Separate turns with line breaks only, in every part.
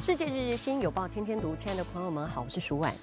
世界日日新，有报天天读。亲爱的朋友们，好，我是舒婉。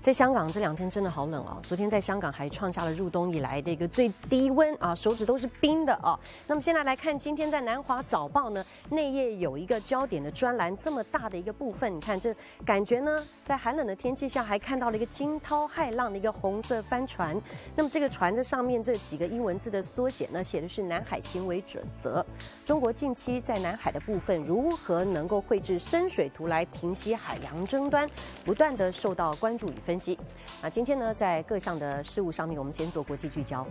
在香港这两天真的好冷哦！昨天在香港还创下了入冬以来的一个最低温啊，手指都是冰的哦。那么现在来看，今天在《南华早报》呢内页有一个焦点的专栏，这么大的一个部分，你看这感觉呢，在寒冷的天气下还看到了一个惊涛骇浪的一个红色帆船。那么这个船这上面这几个英文字的缩写呢，写的是南海行为准则。中国近期在南海的部分如何能够绘制深水图来平息海洋争端，不断的受到关注与。分析。那今天呢，在各项的事务上面，我们先做国际聚焦。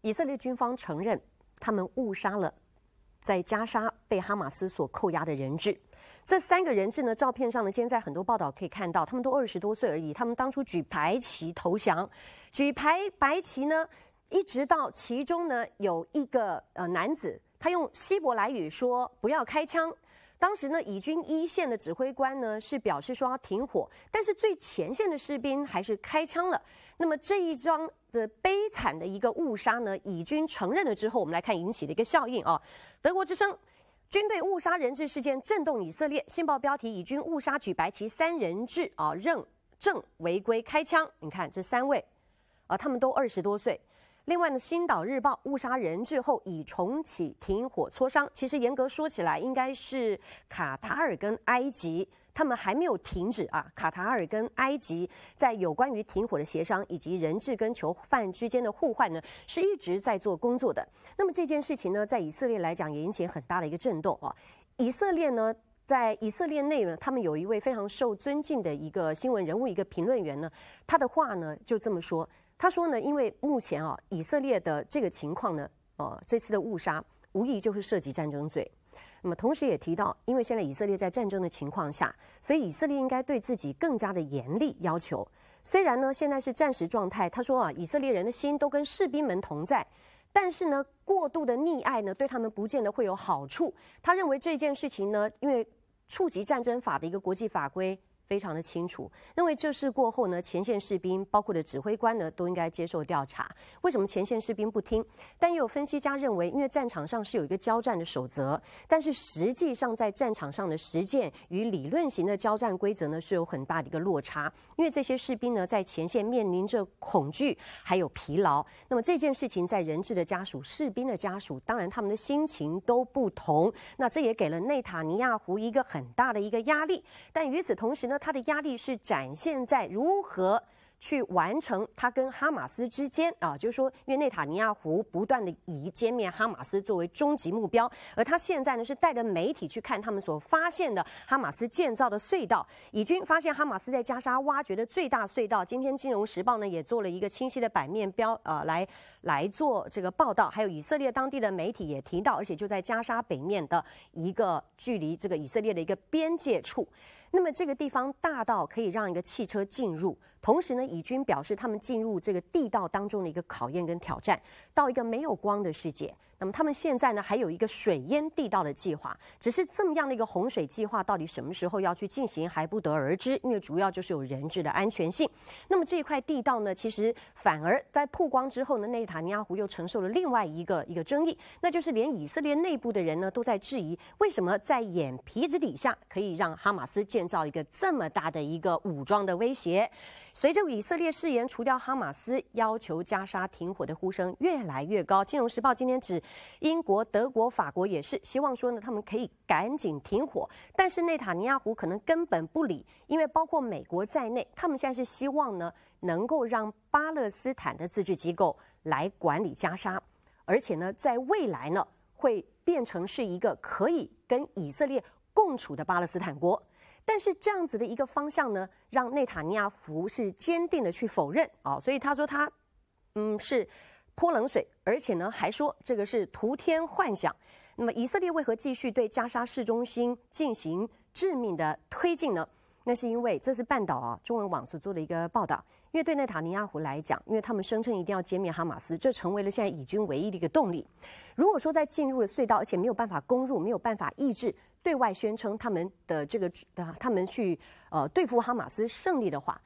以色列军方承认，他们误杀了在加沙被哈马斯所扣押的人质。这三个人质呢，照片上呢，今天在很多报道可以看到，他们都二十多岁而已。他们当初举白旗投降，举牌白旗呢。一直到其中呢有一个呃男子，他用希伯来语说“不要开枪”。当时呢，以军一线的指挥官呢是表示说停火，但是最前线的士兵还是开枪了。那么这一桩的悲惨的一个误杀呢，以军承认了之后，我们来看引起的一个效应啊。德国之声，军队误杀人质事件震动以色列。信报标题：以军误杀举白旗三人质啊，认证违规开枪。你看这三位，啊，他们都二十多岁。另外呢，《星岛日报》误杀人质后已重启停火磋商。其实严格说起来，应该是卡塔尔跟埃及，他们还没有停止啊。卡塔尔跟埃及在有关于停火的协商以及人质跟囚犯之间的互换呢，是一直在做工作的。那么这件事情呢，在以色列来讲也引起很大的一个震动啊。以色列呢，在以色列内呢，他们有一位非常受尊敬的一个新闻人物、一个评论员呢，他的话呢就这么说。他说呢，因为目前啊，以色列的这个情况呢，呃，这次的误杀无疑就是涉及战争罪。那么，同时也提到，因为现在以色列在战争的情况下，所以以色列应该对自己更加的严厉要求。虽然呢，现在是战时状态，他说啊，以色列人的心都跟士兵们同在，但是呢，过度的溺爱呢，对他们不见得会有好处。他认为这件事情呢，因为触及战争法的一个国际法规。非常的清楚，认为这事过后呢，前线士兵包括的指挥官呢都应该接受调查。为什么前线士兵不听？但也有分析家认为，因为战场上是有一个交战的守则，但是实际上在战场上的实践与理论型的交战规则呢是有很大的一个落差。因为这些士兵呢在前线面临着恐惧，还有疲劳。那么这件事情在人质的家属、士兵的家属，当然他们的心情都不同。那这也给了内塔尼亚胡一个很大的一个压力。但与此同时呢？他的压力是展现在如何去完成他跟哈马斯之间啊，就是说，因为内塔尼亚胡不断的以歼灭哈马斯作为终极目标，而他现在呢是带着媒体去看他们所发现的哈马斯建造的隧道，以军发现哈马斯在加沙挖掘的最大隧道。今天《金融时报》呢也做了一个清晰的版面标啊，来来做这个报道，还有以色列当地的媒体也提到，而且就在加沙北面的一个距离这个以色列的一个边界处。那么这个地方大到可以让一个汽车进入。同时呢，以军表示他们进入这个地道当中的一个考验跟挑战，到一个没有光的世界。那么他们现在呢，还有一个水淹地道的计划，只是这么样的一个洪水计划到底什么时候要去进行还不得而知，因为主要就是有人质的安全性。那么这一块地道呢，其实反而在曝光之后呢，内塔尼亚胡又承受了另外一个一个争议，那就是连以色列内部的人呢都在质疑，为什么在眼皮子底下可以让哈马斯建造一个这么大的一个武装的威胁。随着以色列誓言除掉哈马斯，要求加沙停火的呼声越来越高，金融时报今天指，英国、德国、法国也是希望说呢，他们可以赶紧停火，但是内塔尼亚胡可能根本不理，因为包括美国在内，他们现在是希望呢，能够让巴勒斯坦的自治机构来管理加沙，而且呢，在未来呢，会变成是一个可以跟以色列共处的巴勒斯坦国。但是这样子的一个方向呢，让内塔尼亚胡是坚定的去否认啊，所以他说他，嗯，是泼冷水，而且呢还说这个是徒添幻想。那么以色列为何继续对加沙市中心进行致命的推进呢？那是因为这是半岛啊，中文网所做的一个报道，因为对内塔尼亚胡来讲，因为他们声称一定要歼灭哈马斯，这成为了现在以军唯一的一个动力。如果说在进入了隧道，而且没有办法攻入，没有办法抑制。对外宣称他们的这个，他们去呃对付哈马斯胜利的话，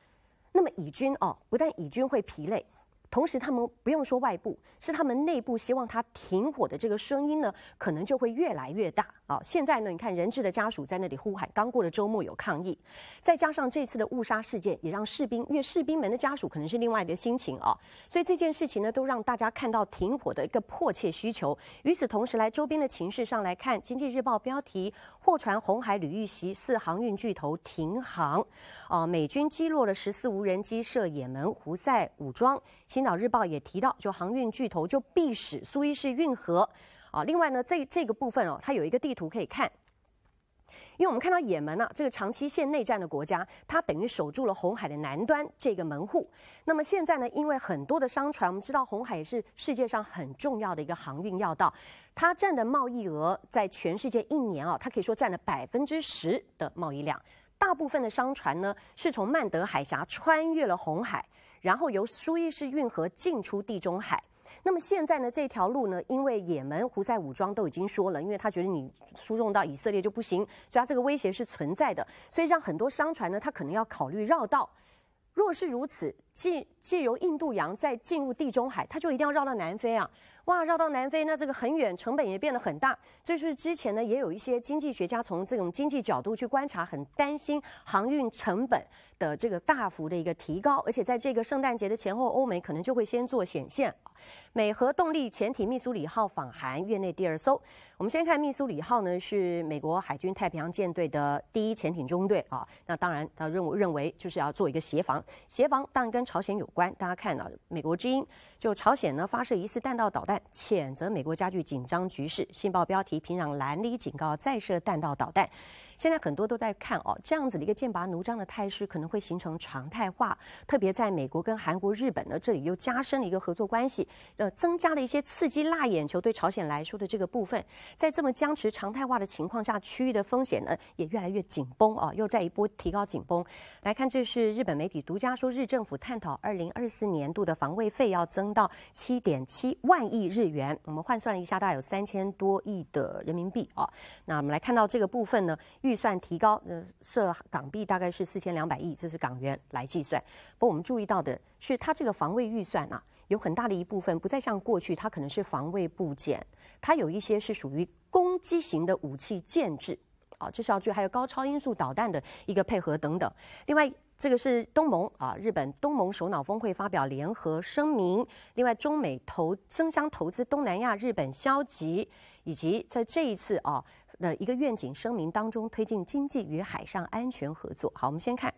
那么以军哦，不但以军会疲累。同时，他们不用说外部，是他们内部希望他停火的这个声音呢，可能就会越来越大啊。现在呢，你看人质的家属在那里呼喊，刚过了周末有抗议，再加上这次的误杀事件，也让士兵、为士兵们的家属可能是另外一个心情啊。所以这件事情呢，都让大家看到停火的一个迫切需求。与此同时，来周边的情势上来看，《经济日报》标题：货船红海旅遇袭，四航运巨头停航。哦，美军击落了十四无人机，射也门胡塞武装。《青岛日报》也提到，就航运巨头就必使苏伊士运河。啊，另外呢，这这个部分哦，它有一个地图可以看。因为我们看到也门啊，这个长期线内战的国家，它等于守住了红海的南端这个门户。那么现在呢，因为很多的商船，我们知道红海是世界上很重要的一个航运要道，它占的贸易额在全世界一年啊，它可以说占了百分之十的贸易量。大部分的商船呢，是从曼德海峡穿越了红海，然后由苏伊士运河进出地中海。那么现在呢，这条路呢，因为也门胡塞武装都已经说了，因为他觉得你输送到以色列就不行，所以他这个威胁是存在的。所以让很多商船呢，他可能要考虑绕道。若是如此，借借由印度洋再进入地中海，他就一定要绕到南非啊。哇，绕到南非，那这个很远，成本也变得很大。这是之前呢，也有一些经济学家从这种经济角度去观察，很担心航运成本的这个大幅的一个提高，而且在这个圣诞节的前后，欧美可能就会先做显现。美核动力潜艇密苏里号访韩，月内第二艘。我们先看密苏里号呢，是美国海军太平洋舰队的第一潜艇中队啊。那当然，他认务认为就是要做一个协防，协防当然跟朝鲜有关。大家看啊，美国之音就朝鲜呢发射疑似弹道导弹，谴责美国加剧紧张局势。信报标题：平壤蓝里警告再射弹道导弹。现在很多都在看哦，这样子的一个剑拔弩张的态势可能会形成常态化。特别在美国跟韩国、日本呢，这里又加深了一个合作关系。呃，增加了一些刺激辣眼球对朝鲜来说的这个部分，在这么僵持常态化的情况下，区域的风险呢也越来越紧绷啊，又再一波提高紧绷。来看，这是日本媒体独家说，日政府探讨二零二四年度的防卫费要增到七点七万亿日元，我们换算了一下，大概有三千多亿的人民币啊。那我们来看到这个部分呢，预算提高，呃，设港币大概是四千两百亿，这是港元来计算。不过我们注意到的是，它这个防卫预算啊。有很大的一部分不再像过去，它可能是防卫部件，它有一些是属于攻击型的武器建制，啊，至是要还有高超音速导弹的一个配合等等。另外，这个是东盟啊，日本东盟首脑峰会发表联合声明，另外中美投争相投资东南亚，日本消极，以及在这一次啊的一个愿景声明当中推进经济与海上安全合作。好，我们先看。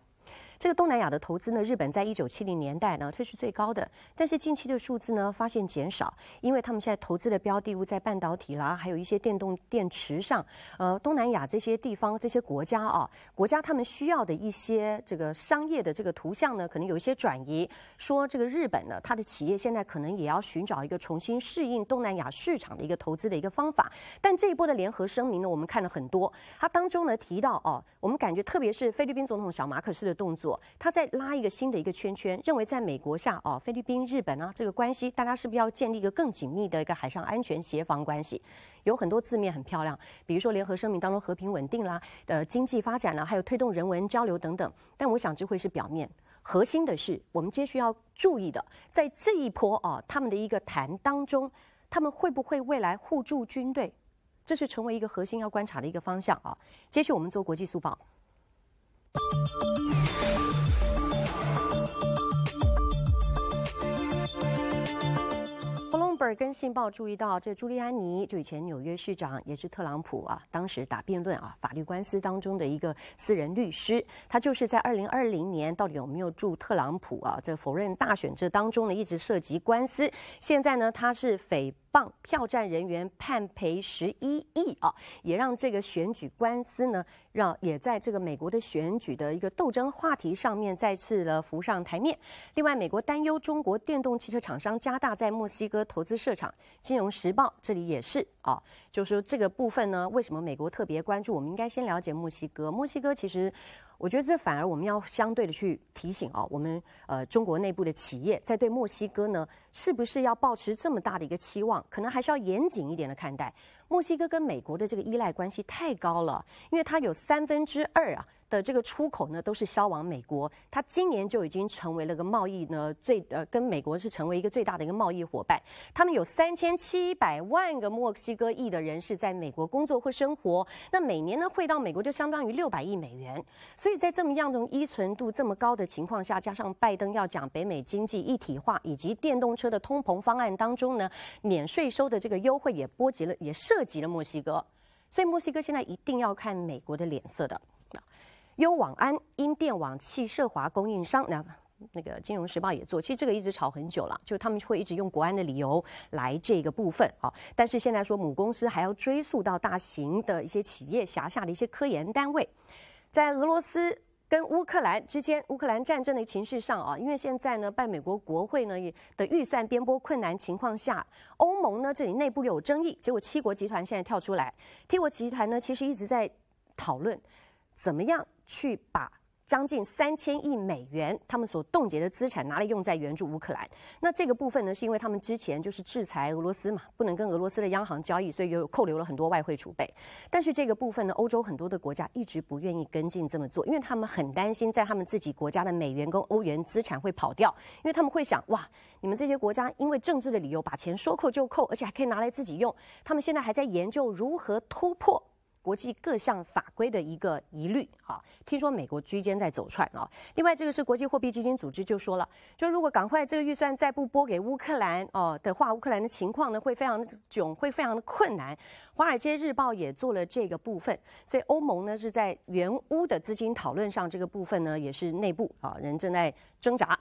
这个东南亚的投资呢，日本在一九七零年代呢，它是最高的，但是近期的数字呢，发现减少，因为他们现在投资的标的物在半导体啦，还有一些电动电池上，呃，东南亚这些地方这些国家啊，国家他们需要的一些这个商业的这个图像呢，可能有一些转移，说这个日本呢，它的企业现在可能也要寻找一个重新适应东南亚市场的一个投资的一个方法，但这一波的联合声明呢，我们看了很多，它当中呢提到哦，我们感觉特别是菲律宾总统小马可斯的动作。他在拉一个新的一个圈圈，认为在美国下啊，菲律宾、日本啊这个关系，大家是不是要建立一个更紧密的一个海上安全协防关系？有很多字面很漂亮，比如说联合声明当中和平稳定啦，呃，经济发展啦，还有推动人文交流等等。但我想这会是表面，核心的是我们接续要注意的，在这一波啊他们的一个谈当中，他们会不会未来互助军队？这是成为一个核心要观察的一个方向啊。接续我们做国际速报。《尔根信报》注意到，这朱利安尼就以前纽约市长，也是特朗普啊，当时打辩论啊，法律官司当中的一个私人律师，他就是在二零二零年到底有没有助特朗普啊？这否认大选这当中呢，一直涉及官司，现在呢，他是诽。棒票站人员判赔十一亿啊，也让这个选举官司呢，让也在这个美国的选举的一个斗争话题上面再次的浮上台面。另外，美国担忧中国电动汽车厂商加大在墨西哥投资设厂。金融时报这里也是啊，就是说这个部分呢，为什么美国特别关注？我们应该先了解墨西哥。墨西哥其实。我觉得这反而我们要相对的去提醒啊，我们呃中国内部的企业在对墨西哥呢，是不是要保持这么大的一个期望？可能还是要严谨一点的看待。墨西哥跟美国的这个依赖关系太高了，因为它有三分之二啊。的这个出口呢，都是销往美国。它今年就已经成为了个贸易呢最呃，跟美国是成为一个最大的一个贸易伙伴。他们有三千七百万个墨西哥裔的人士在美国工作或生活。那每年呢，汇到美国就相当于六百亿美元。所以在这么样的依存度这么高的情况下，加上拜登要讲北美经济一体化以及电动车的通膨方案当中呢，免税收的这个优惠也波及了，也涉及了墨西哥。所以墨西哥现在一定要看美国的脸色的。优网安因电网气涉华供应商，那那个金融时报也做，其实这个一直炒很久了，就是他们会一直用国安的理由来这个部分啊。但是现在说母公司还要追溯到大型的一些企业辖下的一些科研单位，在俄罗斯跟乌克兰之间乌克兰战争的一形势上啊，因为现在呢，拜美国国会呢的预算编拨困难情况下，欧盟呢这里内部有争议，结果七国集团现在跳出来，七国集团呢其实一直在讨论。怎么样去把将近三千亿美元他们所冻结的资产拿来用在援助乌克兰？那这个部分呢，是因为他们之前就是制裁俄罗斯嘛，不能跟俄罗斯的央行交易，所以又扣留了很多外汇储备。但是这个部分呢，欧洲很多的国家一直不愿意跟进这么做，因为他们很担心在他们自己国家的美元跟欧元资产会跑掉，因为他们会想：哇，你们这些国家因为政治的理由把钱说扣就扣，而且还可以拿来自己用。他们现在还在研究如何突破。国际各项法规的一个疑虑啊，听说美国居间在走串啊。另外，这个是国际货币基金组织就说了，就如果赶快这个预算再不拨给乌克兰哦的话，乌克兰的情况呢会非常的窘，会非常的困难。华尔街日报也做了这个部分，所以欧盟呢是在原乌的资金讨论上这个部分呢也是内部啊人正在挣扎。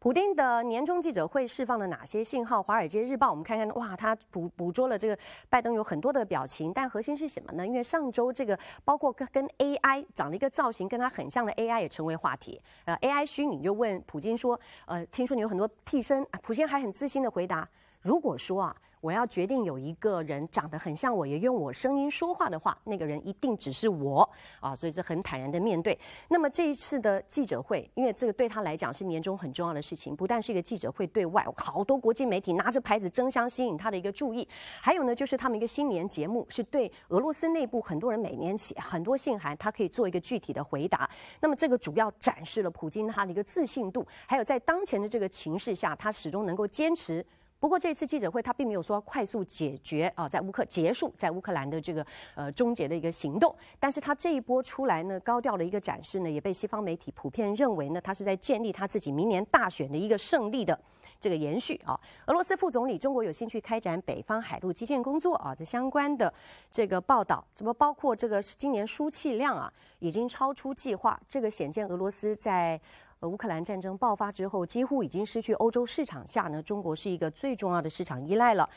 普京的年终记者会释放了哪些信号？《华尔街日报》，我们看看，哇，他捕捕捉了这个拜登有很多的表情，但核心是什么呢？因为上周这个包括跟跟 AI 长了一个造型跟他很像的 AI 也成为话题。呃，AI 虚拟就问普京说，呃，听说你有很多替身，普京还很自信的回答，如果说啊。我要决定有一个人长得很像我，也用我声音说话的话，那个人一定只是我啊！所以这很坦然的面对。那么这一次的记者会，因为这个对他来讲是年终很重要的事情，不但是一个记者会对外，好多国际媒体拿着牌子争相吸引他的一个注意。还有呢，就是他们一个新年节目，是对俄罗斯内部很多人每年写很多信函，他可以做一个具体的回答。那么这个主要展示了普京他的一个自信度，还有在当前的这个情势下，他始终能够坚持。不过这次记者会，他并没有说快速解决啊，在乌克结束在乌克兰的这个呃终结的一个行动。但是他这一波出来呢，高调的一个展示呢，也被西方媒体普遍认为呢，他是在建立他自己明年大选的一个胜利的这个延续啊。俄罗斯副总理，中国有兴趣开展北方海陆基建工作啊？这相关的这个报道，这不包括这个今年输气量啊已经超出计划，这个显见俄罗斯在。呃，乌克兰战争爆发之后，几乎已经失去欧洲市场下呢，中国是一个最重要的市场依赖了。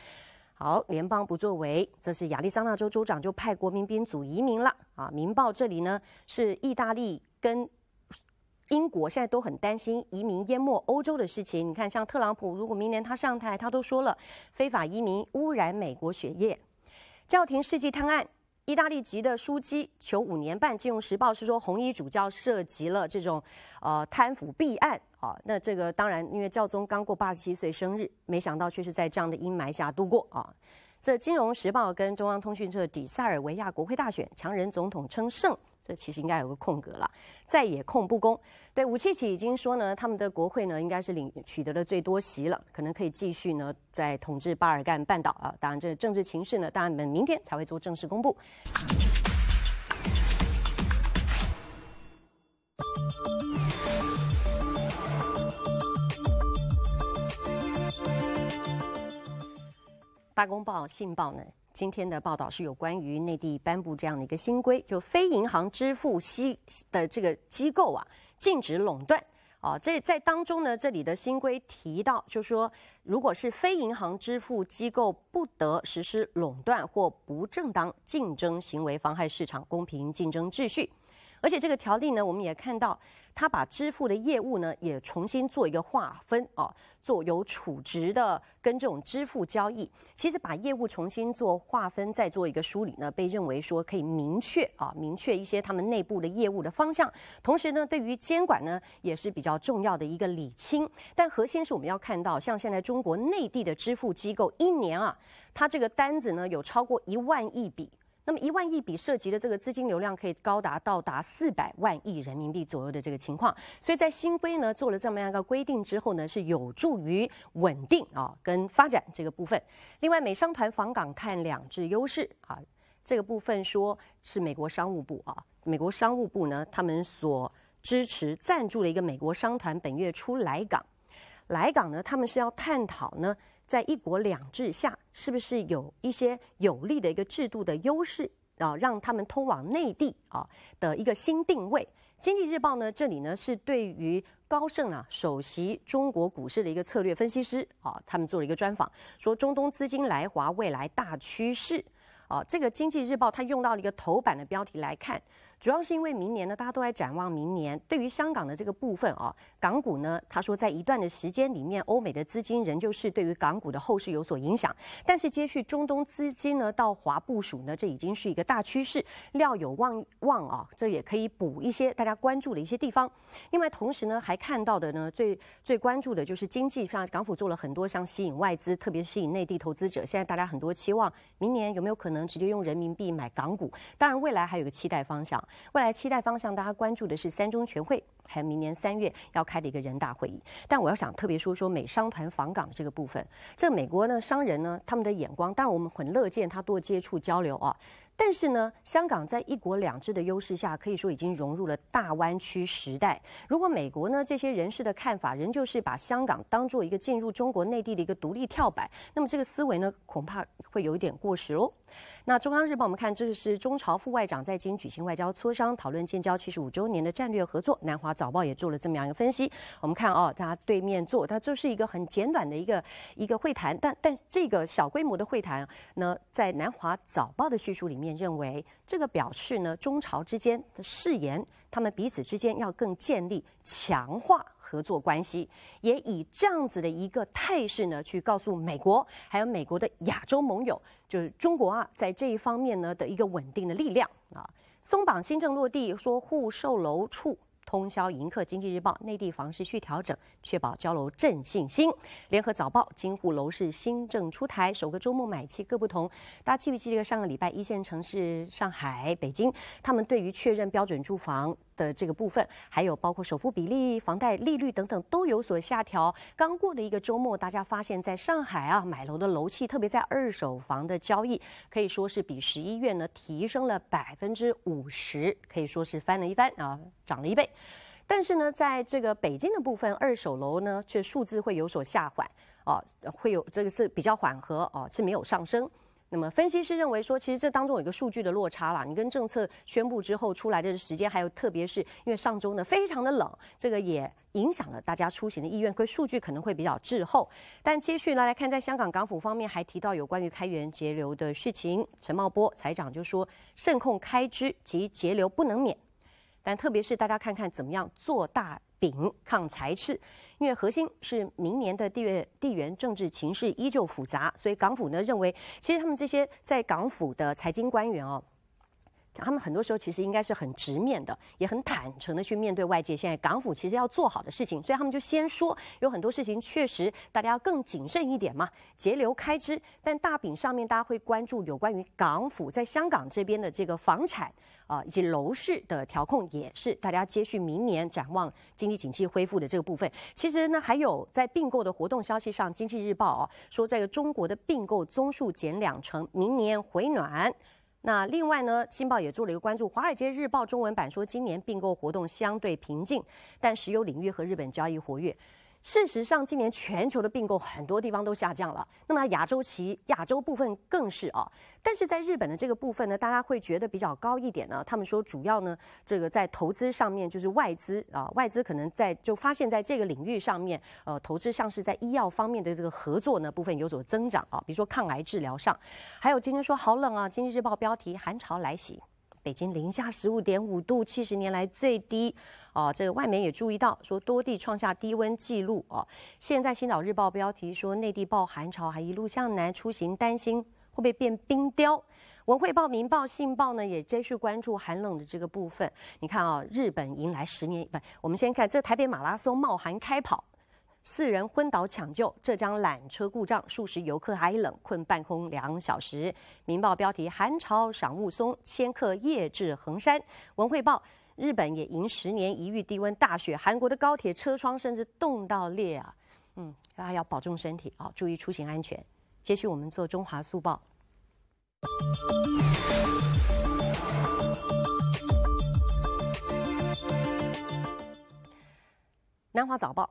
好，联邦不作为，则是亚利桑那州州长就派国民兵组移民了。啊，民报这里呢是意大利跟英国现在都很担心移民淹没欧洲的事情。你看，像特朗普，如果明年他上台，他都说了非法移民污染美国血液，叫停世纪探案。意大利籍的枢机求五年半，《金融时报》是说红衣主教涉及了这种呃贪腐弊案啊。那这个当然，因为教宗刚过八十七岁生日，没想到却是在这样的阴霾下度过啊。这《金融时报》跟中央通讯社底塞尔维亚国会大选，强人总统称胜，这其实应该有个空格了，在也控不公。对，武契奇已经说呢，他们的国会呢应该是领取得了最多席了，可能可以继续呢在统治巴尔干半岛啊。当然，这政治情势呢，当然们明天才会做正式公布。大公报、信报呢，今天的报道是有关于内地颁布这样的一个新规，就非银行支付系的这个机构啊。禁止垄断啊！这在当中呢，这里的新规提到，就说，如果是非银行支付机构，不得实施垄断或不正当竞争行为，妨害市场公平竞争秩序。而且这个条例呢，我们也看到，它把支付的业务呢，也重新做一个划分啊。做有储值的跟这种支付交易，其实把业务重新做划分，再做一个梳理呢，被认为说可以明确啊，明确一些他们内部的业务的方向。同时呢，对于监管呢，也是比较重要的一个理清。但核心是我们要看到，像现在中国内地的支付机构，一年啊，它这个单子呢有超过一万亿笔。那么一万亿笔涉及的这个资金流量可以高达到达四百万亿人民币左右的这个情况，所以在新规呢做了这么样一个规定之后呢，是有助于稳定啊跟发展这个部分。另外，美商团访港看两制优势啊这个部分说，是美国商务部啊美国商务部呢他们所支持赞助的一个美国商团本月初来港，来港呢他们是要探讨呢。在“一国两制”下，是不是有一些有利的一个制度的优势啊？让他们通往内地啊的一个新定位。经济日报呢，这里呢是对于高盛啊首席中国股市的一个策略分析师啊，他们做了一个专访，说中东资金来华未来大趋势啊。这个经济日报它用到了一个头版的标题来看。主要是因为明年呢，大家都在展望明年。对于香港的这个部分啊，港股呢，他说在一段的时间里面，欧美的资金仍旧是对于港股的后市有所影响。但是接续中东资金呢到华部署呢，这已经是一个大趋势，料有望望啊，这也可以补一些大家关注的一些地方。另外，同时呢还看到的呢最最关注的就是经济上，港府做了很多像吸引外资，特别吸引内地投资者。现在大家很多期望明年有没有可能直接用人民币买港股？当然，未来还有个期待方向。未来期待方向，大家关注的是三中全会，还有明年三月要开的一个人大会议。但我要想特别说说美商团访港这个部分。这美国呢商人呢，他们的眼光，当然我们很乐见他多接触交流啊。但是呢，香港在一国两制的优势下，可以说已经融入了大湾区时代。如果美国呢这些人士的看法仍旧是把香港当做一个进入中国内地的一个独立跳板，那么这个思维呢恐怕会有一点过时喽。那中央日报，我们看，这是中朝副外长在京举行外交磋商，讨论建交七十五周年的战略合作。南华早报也做了这么样一个分析。我们看哦，他对面坐，他这是一个很简短的一个一个会谈。但但这个小规模的会谈呢，在南华早报的叙述里面认为，这个表示呢，中朝之间的誓言，他们彼此之间要更建立、强化。合作关系也以这样子的一个态势呢，去告诉美国，还有美国的亚洲盟友，就是中国啊，在这一方面呢的一个稳定的力量啊。松绑新政落地，说沪售楼处通宵迎客。经济日报：内地房市续调整，确保交楼振信心。联合早报：京沪楼市新政出台，首个周末买气各不同。大家记不记得上个礼拜，一线城市上海、北京，他们对于确认标准住房？的这个部分，还有包括首付比例、房贷利率等等都有所下调。刚过的一个周末，大家发现，在上海啊，买楼的楼气，特别在二手房的交易，可以说是比十一月呢提升了百分之五十，可以说是翻了一番啊，涨了一倍。但是呢，在这个北京的部分，二手楼呢却数字会有所下缓啊，会有这个是比较缓和啊，是没有上升。那么，分析师认为说，其实这当中有一个数据的落差啦。你跟政策宣布之后出来的时间，还有特别是因为上周呢非常的冷，这个也影响了大家出行的意愿，所以数据可能会比较滞后。但接续来来看，在香港港府方面还提到有关于开源节流的事情。陈茂波财长就说，慎控开支及节流不能免，但特别是大家看看怎么样做大饼抗财赤。因为核心是明年的地缘地缘政治情势依旧复杂，所以港府呢认为，其实他们这些在港府的财经官员哦，他们很多时候其实应该是很直面的，也很坦诚的去面对外界。现在港府其实要做好的事情，所以他们就先说，有很多事情确实大家要更谨慎一点嘛，节流开支。但大饼上面大家会关注有关于港府在香港这边的这个房产。啊，以及楼市的调控也是大家接续明年展望经济景气恢复的这个部分。其实呢，还有在并购的活动消息上，《经济日报》说这个中国的并购宗数减两成，明年回暖。那另外呢，《新报》也做了一个关注，《华尔街日报》中文版说今年并购活动相对平静，但石油领域和日本交易活跃。事实上，今年全球的并购很多地方都下降了。那么亚洲其亚洲部分更是啊，但是在日本的这个部分呢，大家会觉得比较高一点呢。他们说主要呢，这个在投资上面就是外资啊，外资可能在就发现在这个领域上面，呃，投资上是在医药方面的这个合作呢部分有所增长啊，比如说抗癌治疗上，还有今天说好冷啊，《经济日报》标题寒潮来袭。北京零下十五点五度，七十年来最低。哦，这个外媒也注意到，说多地创下低温纪录。哦，现在《青岛日报》标题说内地暴寒潮还一路向南，出行担心会不会变冰雕。《文汇报》《民报》《信报》呢也继续关注寒冷的这个部分。你看啊，日本迎来十年不，我们先看这台北马拉松冒寒开跑。四人昏倒抢救，浙江缆车故障，数十游客挨冷困半空两小时。《明报》标题：寒潮赏雾凇，千客夜至衡山。《文汇报》：日本也迎十年一遇低温大雪，韩国的高铁车窗甚至冻到裂啊。嗯，大家要保重身体，啊，注意出行安全。接续我们做《中华速报》，《南华早报》。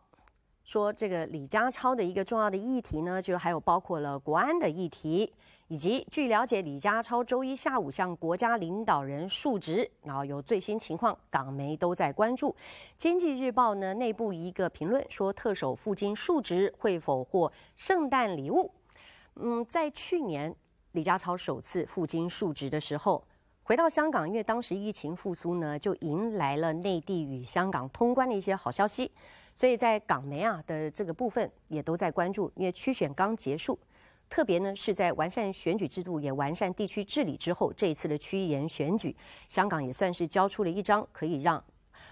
说这个李家超的一个重要的议题呢，就还有包括了国安的议题，以及据了解，李家超周一下午向国家领导人述职，然后有最新情况，港媒都在关注。经济日报呢内部一个评论说，特首赴京述职会否获圣诞礼物？嗯，在去年李家超首次赴京述职的时候。回到香港，因为当时疫情复苏呢，就迎来了内地与香港通关的一些好消息，所以在港媒啊的这个部分也都在关注，因为区选刚结束，特别呢是在完善选举制度也完善地区治理之后，这一次的区议员选举，香港也算是交出了一张可以让。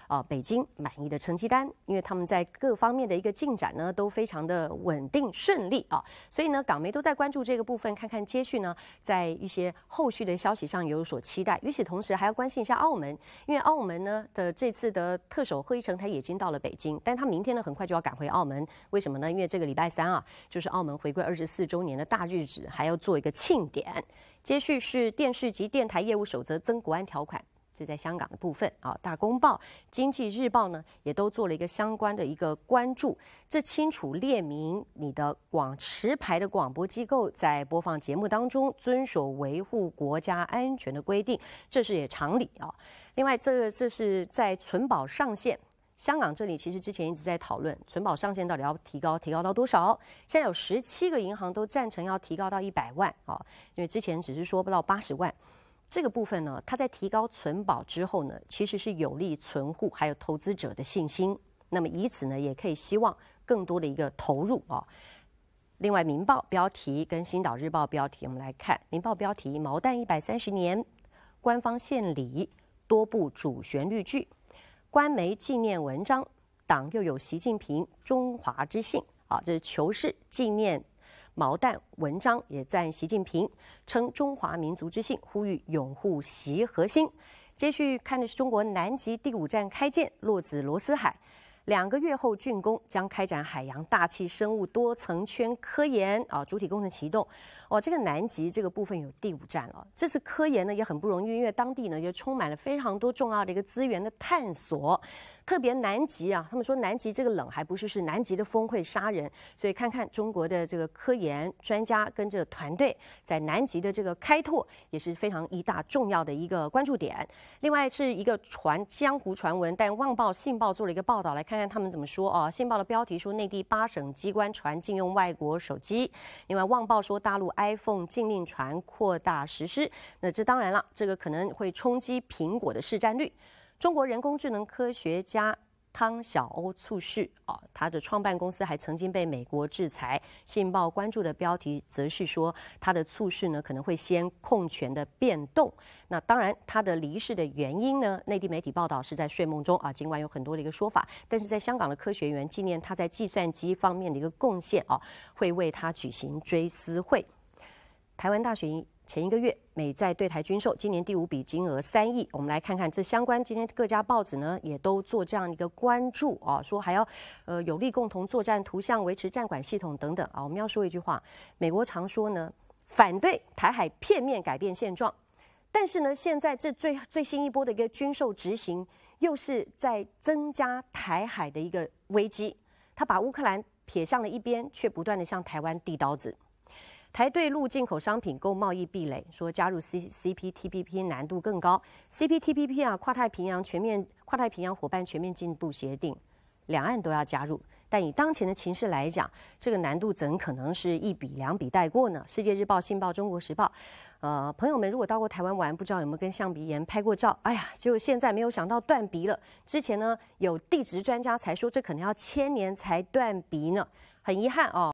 啊，北京满意的成绩单，因为他们在各方面的一个进展呢，都非常的稳定顺利啊，所以呢，港媒都在关注这个部分，看看接续呢，在一些后续的消息上有所期待。与此同时，还要关心一下澳门，因为澳门呢的这次的特首贺一程，他已经到了北京，但他明天呢，很快就要赶回澳门。为什么呢？因为这个礼拜三啊，就是澳门回归二十四周年的大日子，还要做一个庆典。接续是电视及电台业务守则增国安条款。是在香港的部分啊，《大公报》《经济日报》呢，也都做了一个相关的一个关注。这清楚列明你的广持牌的广播机构在播放节目当中遵守维护国家安全的规定，这是也常理啊。另外，这这是在存保上限，香港这里其实之前一直在讨论存保上限到底要提高，提高到多少？现在有十七个银行都赞成要提高到一百万啊，因为之前只是说不到八十万。这个部分呢，它在提高存保之后呢，其实是有利存户还有投资者的信心。那么以此呢，也可以希望更多的一个投入啊。另外，《民报》标题跟《新岛日报》标题，我们来看，《民报》标题：毛蛋一百三十年，官方献礼多部主旋律剧，官媒纪念文章，党又有习近平中华之幸啊，这是求是纪念。毛蛋文章也赞习近平，称中华民族之幸，呼吁拥护习核心。接续看的是中国南极第五站开建，落子罗斯海，两个月后竣工，将开展海洋、大气、生物多层圈科研啊，主体工程启动。哦，这个南极这个部分有第五站了，这次科研呢也很不容易，因为当地呢就充满了非常多重要的一个资源的探索。特别南极啊，他们说南极这个冷还不是是南极的风会杀人，所以看看中国的这个科研专家跟这个团队在南极的这个开拓也是非常一大重要的一个关注点。另外是一个传江湖传闻，但旺报信报做了一个报道，来看看他们怎么说啊。信报的标题说内地八省机关传禁用外国手机，另外旺报说大陆 iPhone 禁令传扩大实施，那这当然了，这个可能会冲击苹果的市占率。中国人工智能科学家汤晓鸥猝逝啊，他的创办公司还曾经被美国制裁。信报关注的标题则是说，他的猝逝呢可能会先控权的变动。那当然，他的离世的原因呢，内地媒体报道是在睡梦中啊。尽管有很多的一个说法，但是在香港的科学园纪念他在计算机方面的一个贡献啊，会为他举行追思会。台湾大学。前一个月，美在对台军售今年第五笔，金额三亿。我们来看看这相关，今天各家报纸呢也都做这样一个关注啊，说还要，呃，有力共同作战图像，维持战管系统等等啊。我们要说一句话，美国常说呢，反对台海片面改变现状，但是呢，现在这最最新一波的一个军售执行，又是在增加台海的一个危机。他把乌克兰撇向了一边，却不断的向台湾递刀子。台对陆进口商品购贸易壁垒，说加入 C C P T P P 难度更高。C P T P P 啊，跨太平洋全面跨太平洋伙伴全面进步协定，两岸都要加入。但以当前的情势来讲，这个难度怎可能是一笔两笔带过呢？世界日报、信报、中国时报，呃，朋友们如果到过台湾玩，不知道有没有跟象鼻炎拍过照？哎呀，就现在没有想到断鼻了。之前呢，有地质专家才说这可能要千年才断鼻呢，很遗憾哦。